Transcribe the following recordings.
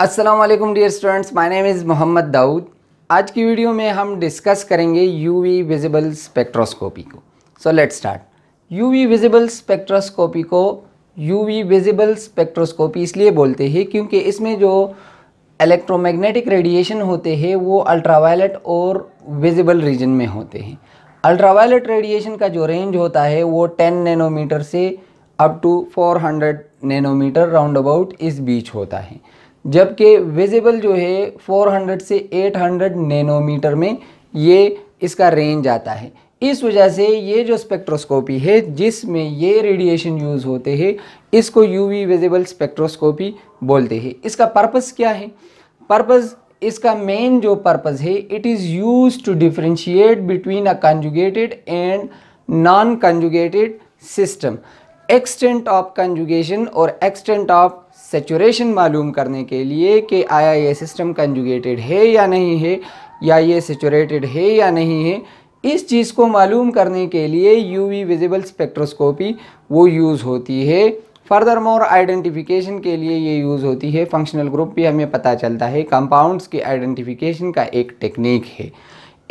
Aslam dear students my name is Mohammad Daud आज की video में हम डिस्कस करेंगे यूवी विजिबल स्पेक्ट्रोस्कोपी को so let start UV visible spectroscopy को यूवी विजिबल स्पेक्ट्रोस्कोपी इसलिए बोलते हैं क्योंकि इसमें जो इलेक्ट्रोमैग्नेटिक रेडिएशन होते हैं वो अल्ट्रावायलेट और विजिबल रीजन में होते हैं अल्ट्रावायलेट रेडिएशन का जो रेंज होता है वो 10 नैनोमीटर से up to 400 nanometre round about इस बीच होता है जबकि विजिबल जो है 400 से 800 नैनोमीटर में ये इसका रेंज आता है इस वजह से ये जो स्पेक्ट्रोस्कोपी है जिसमें ये रेडिएशन यूज़ होते हैं इसको यूवी विजिबल स्पेक्ट्रोस्कोपी बोलते हैं इसका पर्पस क्या है पर्पस इसका मेन जो पर्पस है it is use to differentiate between a conjugated and non conjugated system extent of conjugation और एक्सटेंट ऑफ सेचुरेशन मालूम करने के लिए कि आया ये सिस्टम कंजुगेटेड है या नहीं है या ये सेचुरेटेड है या नहीं है इस चीज़ को मालूम करने के लिए यूवी विजिबल स्पेक्ट्रोस्कोपी वो यूज़ होती है फर्दर मोर आइडेंटिफिकेशन के लिए ये यूज़ होती है फंक्शनल ग्रुप भी हमें पता चलता है कंपाउंड्स की आइडेंटिफिकेशन का एक टेक्निक है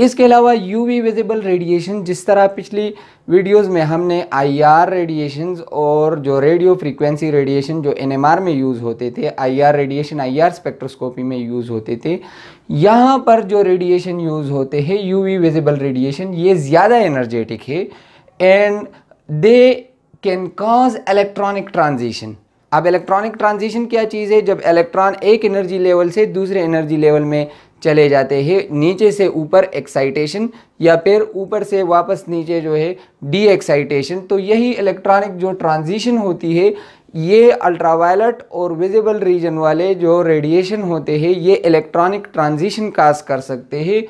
इसके अलावा यूवी विजिबल रेडिएशन जिस तरह पिछली वीडियोस में हमने आईआर रेडिएशंस और जो रेडियो फ्रीक्वेंसी रेडिएशन जो एनएमआर में यूज़ होते थे आईआर रेडिएशन आईआर स्पेक्ट्रोस्कोपी में यूज़ होते थे यहाँ पर जो रेडिएशन यूज़ होते हैं यूवी विजिबल रेडिएशन ये ज़्यादा एनर्जेटिक है and they can cause electronic transition अब इलेक्ट्रॉनिक ट्रांजिशन क्या चीज़ है जब इलेक्ट्रॉन एक एनर्जी लेवल से दूसरे एनर्जी लेवल में चले जाते हैं नीचे से ऊपर एक्साइटेशन या फिर ऊपर से वापस नीचे जो है डी एक्साइटेशन तो यही इलेक्ट्रॉनिक जो ट्रांजिशन होती है ये अल्ट्रावायलेट और विजिबल रीजन वाले जो रेडिएशन होते हैं ये इलेक्ट्रॉनिक ट्रांजिशन काज कर सकते हैं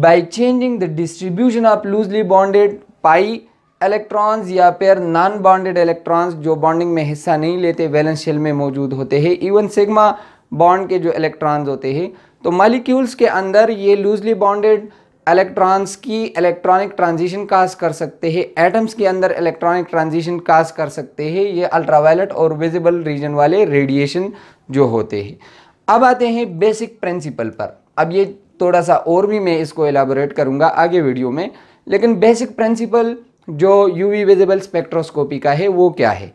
by changing the distribution of loosely bonded pi electrons या फिर नॉन बॉन्डेड इलेक्ट्रॉन्स जो बॉन्डिंग में हिस्सा नहीं लेते वैलेंस शेल में मौजूद होते हैं इवन सिग्मा बॉन्ड के जो इलेक्ट्रॉन्स होते हैं तो मालिक्यूल्स के अंदर ये लूजली बॉन्डेड इलेक्ट्रॉन्स की इलेक्ट्रॉनिक ट्रांजिशन काज कर सकते हैं एटम्स के अंदर इलेक्ट्रॉनिक ट्रांजिशन काज कर सकते हैं ये अल्ट्रावायलेट और विजिबल रीजन वाले रेडिएशन जो होते हैं अब आते हैं बेसिक प्रिंसिपल पर अब ये थोड़ा सा और भी मैं इसको एलाबोरेट करूँगा आगे वीडियो में लेकिन बेसिक प्रिंसिपल जो यूवी विजिबल स्पेक्ट्रोस्कोपी का है वो क्या है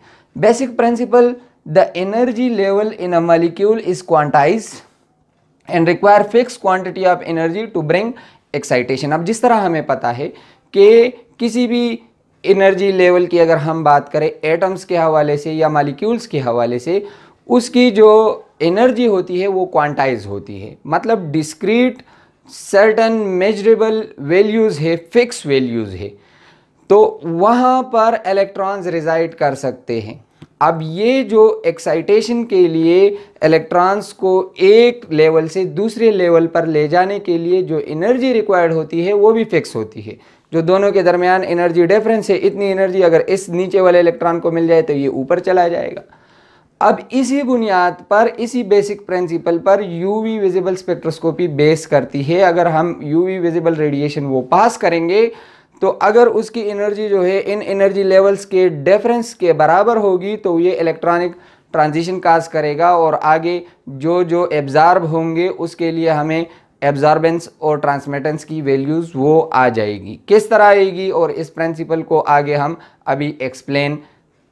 basic principle the energy level in a molecule is quantised and require fix quantity of energy to bring excitation अब जिस तरह हमें पता है कि किसी भी एनर्जी लेवल की अगर हम बात करें एटम्स के हवाले से या मालिक्यूल्स के हवाले से उसकी जो एनर्जी होती है वो क्वांटाइज होती है मतलब डिस्क्रीट सर्टन मेजरेबल वैल्यूज़ है फिक्स वैल्यूज़ है तो वहाँ पर इलेक्ट्रॉन्स रिजाइड कर सकते हैं अब ये जो एक्साइटेशन के लिए इलेक्ट्रॉन्स को एक लेवल से दूसरे लेवल पर ले जाने के लिए जो एनर्जी रिक्वायर्ड होती है वो भी फिक्स होती है जो दोनों के दरमियान एनर्जी डिफरेंस है इतनी एनर्जी अगर इस नीचे वाले इलेक्ट्रॉन को मिल जाए तो ये ऊपर चला जाएगा अब इसी बुनियाद पर इसी बेसिक प्रिंसिपल पर यूवी विजिबल स्पेक्ट्रोस्कोपी बेस करती है अगर हम यूवी विजिबल रेडिएशन वो पास करेंगे तो अगर उसकी एनर्जी जो है इन एनर्जी लेवल्स के डिफरेंस के बराबर होगी तो ये इलेक्ट्रॉनिक ट्रांजिशन काज करेगा और आगे जो जो एब्ज़ार्ब होंगे उसके लिए हमें एब्ज़ार्बेंस और ट्रांसमिटेंस की वैल्यूज़ वो आ जाएगी किस तरह आएगी और इस प्रिंसिपल को आगे हम अभी एक्सप्लेन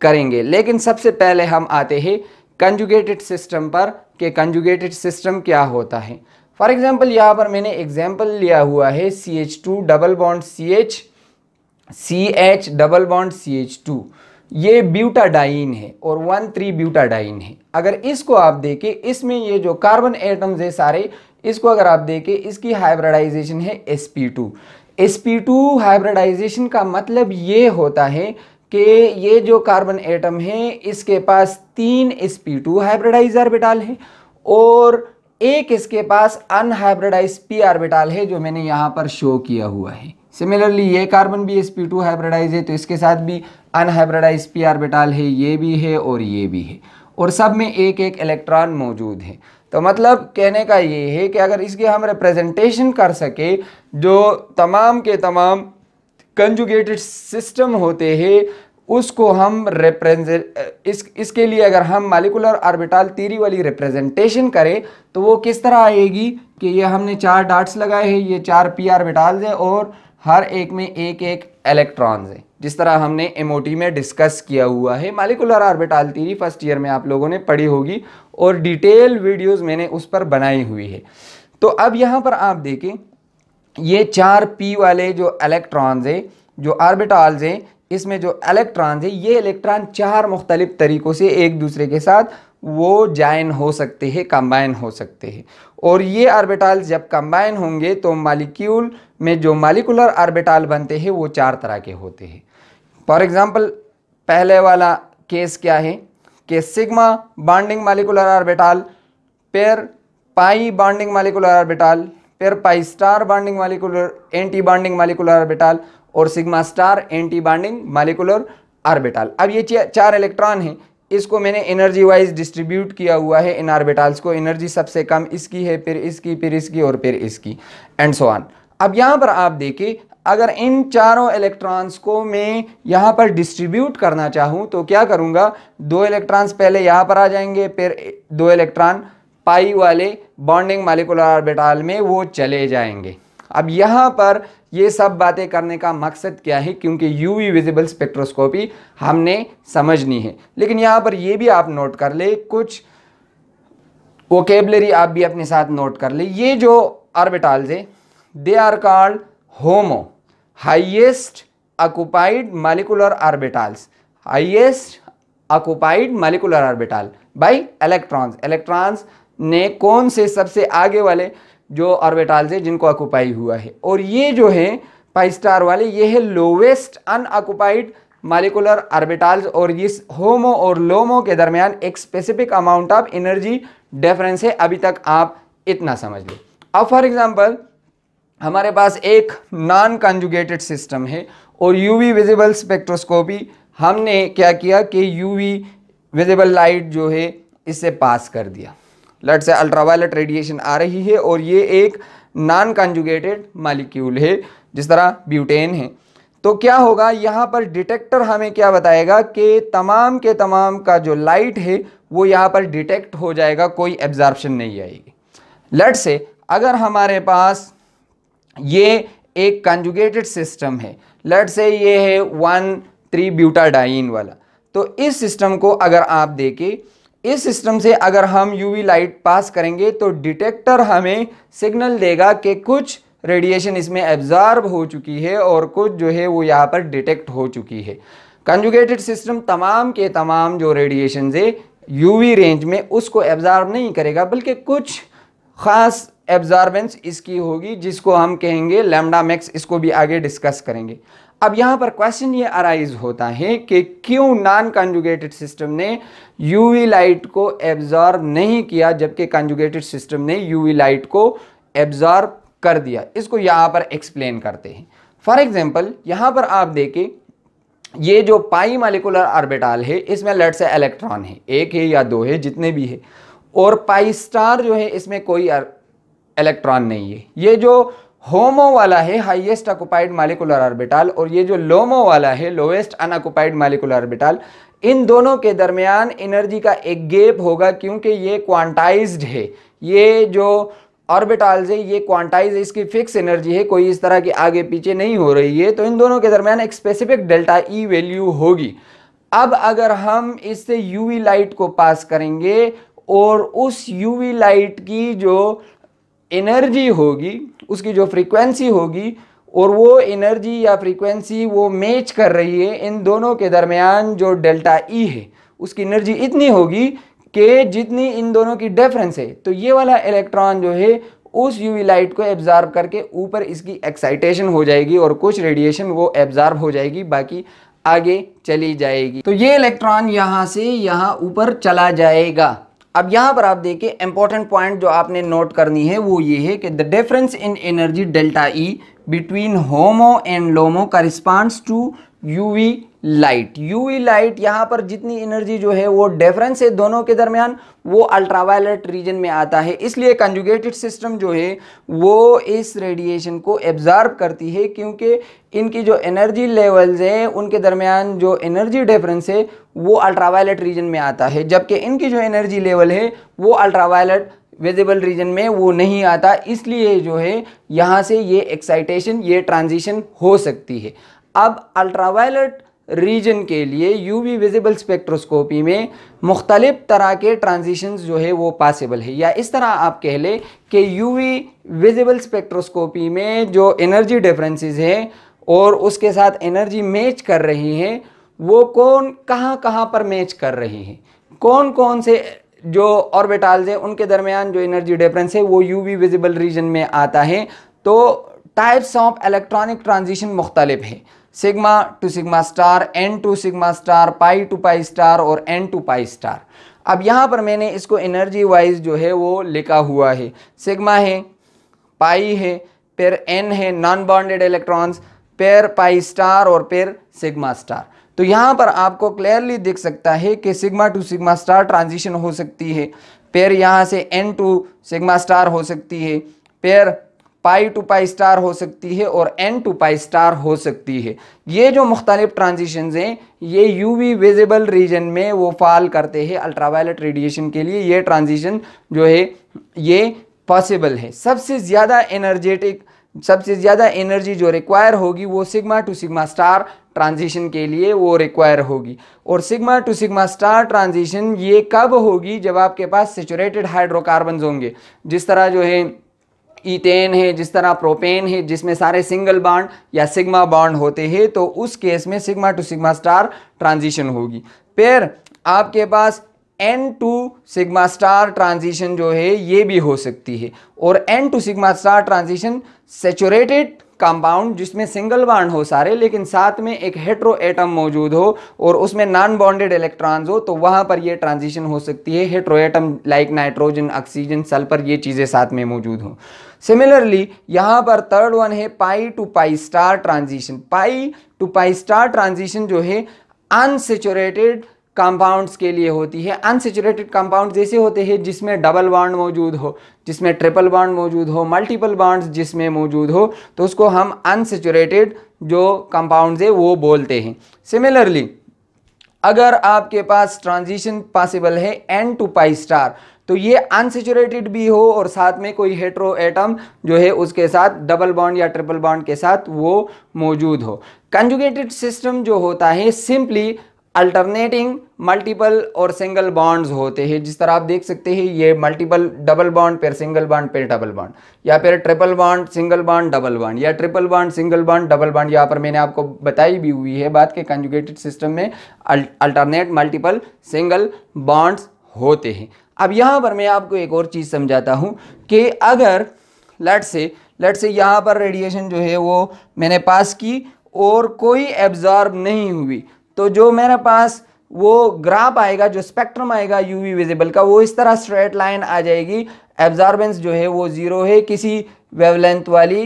करेंगे लेकिन सबसे पहले हम आते हैं कंजुगेटेड सिस्टम पर कि कंजुगेटेड सिस्टम क्या होता है फॉर एग्ज़ाम्पल यहाँ पर मैंने एग्ज़ाम्पल लिया हुआ है C H two double bond C H C H double bond C H two ये ब्यूटाडाइन है और वन थ्री ब्यूटाडाइन है अगर इसको आप देखें इसमें ये जो कार्बन एटम्स है सारे इसको अगर आप देखें इसकी हाइब्रिडाइजेशन है s p two s p two hybridisation का मतलब ये होता है कि ये जो कार्बन एटम है इसके पास तीन s p two hybridised orbital है और एक इसके पास अनहाइब्रिडाइज पी आर्बिटाल है जो मैंने यहाँ पर शो किया हुआ है सिमिलरली ये कार्बन भी एस पी टू हाइब्रिडाइज है तो इसके साथ भी अनहाइब्रिडाइज पी आर्बिटाल है ये भी है और ये भी है और सब में एक एक इलेक्ट्रॉन मौजूद है तो मतलब कहने का ये है कि अगर इसके हम रिप्रेजेंटेशन कर सके जो तमाम के तमाम कंजुगेटेड सिस्टम होते हैं उसको हम रिप्रेजेंट इस इसके लिए अगर हम मालिकुलर आर्बिटाल तीरी वाली रिप्रेजेंटेशन करें तो वो किस तरह आएगी कि ये हमने चार डाट्स लगाए हैं ये चार पी आर्बिटाल्स हैं और हर एक में एक एक इलेक्ट्रॉन्स हैं जिस तरह हमने एमओटी में डिस्कस किया हुआ है molecular orbital theory first year में आप लोगों ने पढ़ी होगी और डिटेल वीडियोस मैंने उस पर बनाई हुई है तो अब यहाँ पर आप देखें ये चार पी वाले जो इलेक्ट्रॉन्स हैं जो आर्बिटॉल्स हैं इसमें जो इलेक्ट्रॉन्स हैं ये इलेक्ट्रॉन चार मुख्तलिफ तरीक़ों से एक दूसरे के साथ वो जाइन हो सकते हैं कंबाइन हो सकते हैं और ये आर्बिटाल्स जब कंबाइन होंगे तो मालिक्यूल में जो मालिकुलर आर्बिटाल बनते हैं वो चार तरह के होते हैं फॉर एग्ज़ाम्पल पहले वाला केस क्या है कि sigma bonding molecular orbital pair pi bonding molecular orbital pair pi star bonding molecular anti bonding molecular orbital और sigma star anti bonding molecular orbital अब ये चार इलेक्ट्रॉन हैं इसको मैंने एनर्जी वाइज डिस्ट्रीब्यूट किया हुआ है इन आर्बिटाल्स को एनर्जी सबसे कम इसकी है फिर इसकी फिर इसकी और फिर इसकी एंड सो ऑन अब यहाँ पर आप देखिए अगर इन चारों इलेक्ट्रॉन्स को मैं यहाँ पर डिस्ट्रीब्यूट करना चाहूँ तो क्या करूँगा दो इलेक्ट्रॉन्स पहले यहाँ पर आ जाएंगे फिर दो इलेक्ट्रॉन पाई वाले बॉन्डिंग मालिकुलर आर्बिटाल में वो चले जाएंगे अब यहाँ पर ये सब बातें करने का मकसद क्या है क्योंकि यूवी विजिबल स्पेक्ट्रोस्कोपी हमने समझनी है लेकिन यहाँ पर ये भी आप नोट कर ले कुछ ओकेबलरी आप भी अपने साथ नोट कर ले ये जो आर्बिटॉल्स है they are called HOMO highest occupied molecular orbitals highest occupied molecular orbital by electrons electrons ने कौन से सबसे आगे वाले जो ऑर्बिटाल्स है जिनको ऑक्यूपाई हुआ है और ये जो है फाइव स्टार वाले ये है लोवेस्ट अनऑक्यूपाइड मालिकुलर आर्बिटाल्स और इस होमो और लोमो के दरमियान एक specific amount of energy difference है अभी तक आप इतना समझ लो अब फॉर एग्जांपल हमारे पास एक नॉन कंजुगेटेड सिस्टम है और यूवी विजिबल स्पेक्ट्रोस्कोपी हमने क्या किया कि यूवी विजिबल लाइट जो है इसे पास कर दिया लट से अल्ट्रावायलेट रेडिएशन आ रही है और ये एक नॉन कंजुगेटेड मालिक्यूल है जिस तरह ब्यूटेन है तो क्या होगा यहाँ पर डिटेक्टर हमें क्या बताएगा कि तमाम के तमाम का जो लाइट है वो यहाँ पर डिटेक्ट हो जाएगा कोई एब्जॉर्प्शन नहीं आएगी लट से अगर हमारे पास ये एक कंजुगेटेड सिस्टम है लट से ये है वन थ्री ब्यूटाडाइन वाला तो इस सिस्टम को अगर आप देखें इस सिस्टम से अगर हम यूवी लाइट पास करेंगे तो डिटेक्टर हमें सिग्नल देगा कि कुछ रेडिएशन इसमें एब्जॉर्ब हो चुकी है और कुछ जो है वो यहाँ पर डिटेक्ट हो चुकी है कंजुगेटेड सिस्टम तमाम के तमाम जो रेडिएशन है यूवी रेंज में उसको एब्जॉर्ब नहीं करेगा बल्कि कुछ ख़ास एब्जॉर्बेंस इसकी होगी जिसको हम कहेंगे लेमडा मैक्स इसको भी आगे डिस्कस करेंगे अब यहाँ पर क्वेश्चन ये अराइज होता है कि क्यों नॉन कंजुगेटेड सिस्टम ने यूवी लाइट को एब्जॉर्ब नहीं किया जबकि कंजुगेटेड सिस्टम ने यूवी लाइट को एब्जॉर्ब कर दिया इसको यहाँ पर एक्सप्लेन करते हैं फॉर एग्जाम्पल यहां पर आप देखें ये जो पाई मालिकुलर ऑर्बिटाल है इसमें लट से इलेक्ट्रॉन है एक है या दो है जितने भी है और पाई स्टार जो है इसमें कोई इलेक्ट्रॉन नहीं है ये जो होमो वाला है हाईएस्ट अकुपाइड मालिकुलर ऑर्बिटल और ये जो लोमो वाला है लोएस्ट अनऑक्युपाइड मालिकुलर ऑर्बिटल इन दोनों के दरमियान एनर्जी का एक गेप होगा क्योंकि ये क्वांटाइज्ड है ये जो ऑर्बिटाल्स है ये क्वांटाइज इसकी फिक्स एनर्जी है कोई इस तरह की आगे पीछे नहीं हो रही है तो इन दोनों के दरमियान एक स्पेसिफिक डेल्टा ई वैल्यू होगी अब अगर हम इससे यूवी लाइट को पास करेंगे और उस यूवी लाइट की जो एनर्जी होगी उसकी जो फ्रीक्वेंसी होगी और वो एनर्जी या फ्रीक्वेंसी वो मैच कर रही है इन दोनों के दरमियान जो डेल्टा ई e है उसकी एनर्जी इतनी होगी कि जितनी इन दोनों की डिफरेंस है तो ये वाला इलेक्ट्रॉन जो है उस यूवी लाइट को एब्ज़ॉर्ब करके ऊपर इसकी एक्साइटेशन हो जाएगी और कुछ रेडिएशन वो एब्जॉर्ब हो जाएगी बाकी आगे चली जाएगी तो ये इलेक्ट्रॉन यहाँ से यहाँ ऊपर चला जाएगा अब यहाँ पर आप देखिए इंपॉर्टेंट पॉइंट जो आपने नोट करनी है वो ये है कि the difference in energy delta E between HOMO and LUMO corresponds to U V light UV light यहाँ पर जितनी एनर्जी जो है वो डिफरेंस है दोनों के दरमियान वो अल्ट्रावायलेट रीजन में आता है इसलिए कंजुगेटेड सिस्टम जो है वो इस रेडिएशन को एब्जॉर्ब करती है क्योंकि इनकी जो एनर्जी लेवल्स हैं उनके दरमियान जो एनर्जी डिफरेंस है वो अल्ट्रावायलेट रीजन में आता है जबकि इनकी जो एनर्जी लेवल है वो अल्ट्रावायलेट विजिबल रीजन में वो नहीं आता इसलिए जो है यहाँ से ये एक्साइटेशन ये ट्रांजिशन हो सकती है अब अल्ट्रावायलेट रीजन के लिए यू वी विजिबल स्पेक्ट्रोस्कोपी में मुख्तलिफ़ तरह के ट्रांजिशंस जो है वो पॉसिबल है या इस तरह आप कह लें कि यू वी विजिबल स्पेक्ट्रोस्कोपी में जो एनर्जी डिफरेंसेस हैं और उसके साथ एनर्जी मैच कर रही हैं वो कौन कहाँ कहाँ पर मैच कर रही हैं कौन कौन से जो ऑर्बिटाल्स हैं उनके दरमियान जो एनर्जी डिफरेंस है वो यू वी विजिबल रीजन में आता है तो टाइप्स ऑफ इलेक्ट्रॉनिक ट्रांजिशन मुख्तलिफ है sigma to sigma star n to sigma star pi to pi star और एन टू पाई स्टार अब यहाँ पर मैंने इसको एनर्जी वाइज जो है वो लिखा हुआ है सिग्मा है पाई है फिर एन है नॉन बॉन्डेड इलेक्ट्रॉन्स पेर पाई स्टार और पेर सिग्मा स्टार तो यहाँ पर आपको क्लियरली दिख सकता है कि sigma to sigma star transition हो सकती है पेर यहाँ से एन टू सिग्मा स्टार हो सकती है पेर पाई टू पाई स्टार हो सकती है और एन टू पाई स्टार हो सकती है ये जो मुख्तलिफ ट्रांजिशन हैं ये यू वी विजिबल रीजन में वो फाल करते हैं अल्ट्रावायलेट रेडिएशन के लिए ये ट्रांजिशन जो है ये पॉसिबल है सबसे ज़्यादा एनर्जेटिक सबसे ज़्यादा एनर्जी जो रिक्वायर होगी वो sigma to sigma star transition के लिए वो रिक्वायर होगी और sigma to sigma star transition ये कब होगी जब आपके पास सेचुरेटेड हाइड्रोकार्बन होंगे जिस तरह जो है ईटेन है जिस तरह प्रोपेन है जिसमें सारे सिंगल बॉन्ड या सिग्मा बॉन्ड होते हैं तो उस केस में sigma to sigma star transition होगी फिर आपके पास n to sigma star transition जो है ये भी हो सकती है और n to sigma star transition saturated compound जिसमें सिंगल बाड हो सारे लेकिन साथ में एक हेट्रो एटम मौजूद हो और उसमें नॉन बॉन्डेड इलेक्ट्रॉन्स हो तो वहाँ पर ये ट्रांजिशन हो सकती है hetero atom like nitrogen oxygen sulphur ये चीज़ें साथ में मौजूद हों सिमिलरली यहाँ पर थर्ड वन है pi to pi star transition pi to pi star transition जो है अनसेचुरेटेड कंपाउंड्स के लिए होती है अनसेचुरेटेड कंपाउंड जैसे होते हैं जिसमें डबल बॉन्ड मौजूद हो जिसमें ट्रिपल बॉन्ड मौजूद हो मल्टीपल बॉन्ड्स जिसमें मौजूद हो तो उसको हम अनसेचुरेटेड जो कंपाउंड्स है वो बोलते हैं सिमिलरली अगर आपके पास ट्रांजिशन पॉसिबल है एन टू पाई स्टार तो ये अनसेचुरेटेड भी हो और साथ में कोई हेट्रो एटम जो है उसके साथ डबल बॉन्ड या ट्रिपल बॉन्ड के साथ वो मौजूद हो कंजुगेटेड सिस्टम जो होता है सिंपली अल्टरनेटिंग मल्टीपल और सिंगल बॉन्ड्स होते हैं जिस तरह आप देख सकते हैं ये मल्टीपल डबल बॉन्ड फिर सिंगल बॉन्ड फिर डबल बॉन्ड या फिर triple bond single bond double bond या triple bond single bond double bond यहाँ पर मैंने आपको बताई भी हुई है बात के कंजुगेटेड सिस्टम में अल्टरनेट मल्टीपल सिंगल बॉन्ड्स होते हैं अब यहाँ पर मैं आपको एक और चीज़ समझाता हूँ कि अगर लट से लट से यहाँ पर रेडिएशन जो है वो मैंने पास की और कोई एब्जॉर्ब नहीं हुई तो जो मेरे पास वो ग्राफ आएगा जो स्पेक्ट्रम आएगा यूवी विजिबल का वो इस तरह स्ट्रेट लाइन आ जाएगी एब्जॉर्बेंस जो है वो ज़ीरो है किसी वेवलेंथ वाली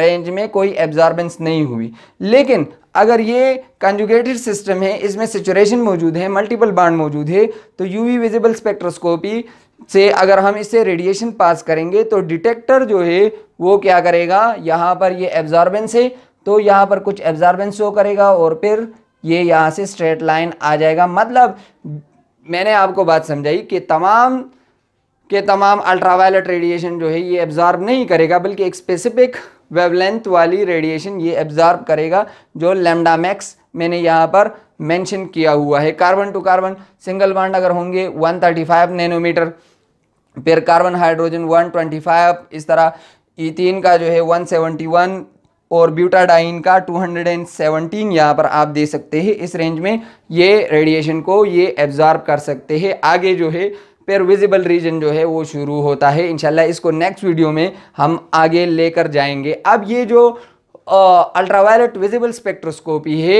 रेंज में कोई एब्जॉर्बेंस नहीं हुई लेकिन अगर ये कंजुगेटेड सिस्टम है इसमें सेचुरेशन मौजूद है मल्टीपल बाड मौजूद है तो यूवी विजिबल स्पेक्ट्रोस्कोपी से अगर हम इससे रेडिएशन पास करेंगे तो डिटेक्टर जो है वो क्या करेगा यहाँ पर ये एब्जॉर्बेंस है तो यहाँ पर कुछ एब्जॉर्बेंस शो करेगा और फिर ये यहाँ से स्ट्रेट लाइन आ जाएगा मतलब मैंने आपको बात समझाई कि तमाम के तमाम अल्ट्रावायलेट रेडिएशन जो है ये एब्जॉर्ब नहीं करेगा बल्कि एक स्पेसिफिक वेवलेंथ वाली रेडिएशन ये एब्जॉर्ब करेगा जो लेमडा मैक्स मैंने यहाँ पर मेंशन किया हुआ है carbon to carbon single bond अगर होंगे 135 नैनोमीटर फिर कार्बन हाइड्रोजन 125 इस तरह ई e तीन का जो है 171 और ब्यूटाडाइन का 217 यहाँ पर आप दे सकते हैं इस रेंज में ये रेडिएशन को ये एब्जॉर्ब कर सकते हैं आगे जो है विजिबल रीजन जो है वो शुरू होता है इनशाला इसको नेक्स्ट वीडियो में हम आगे लेकर जाएंगे अब ये जो अल्ट्रावायलेट विजिबल स्पेक्ट्रोस्कोपी है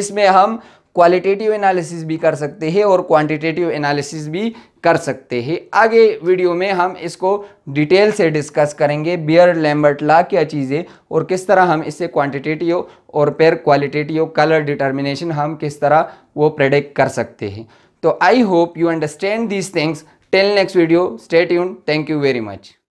इसमें हम क्वालिटेटिव एनालिसिस भी कर सकते हैं और क्वांटिटेटिव एनालिसिस भी कर सकते हैं आगे वीडियो में हम इसको डिटेल से डिस्कस करेंगे बियर लैम्बर्ट ला क्या चीज़ें और किस तरह हम इससे क्वांटिटेटिव और पेर क्वालिटेटिव कलर डिटर्मिनेशन हम किस तरह वो प्रेडिक्ट कर सकते हैं तो I hope you understand these things till next video stay यून थैंक यू वेरी मच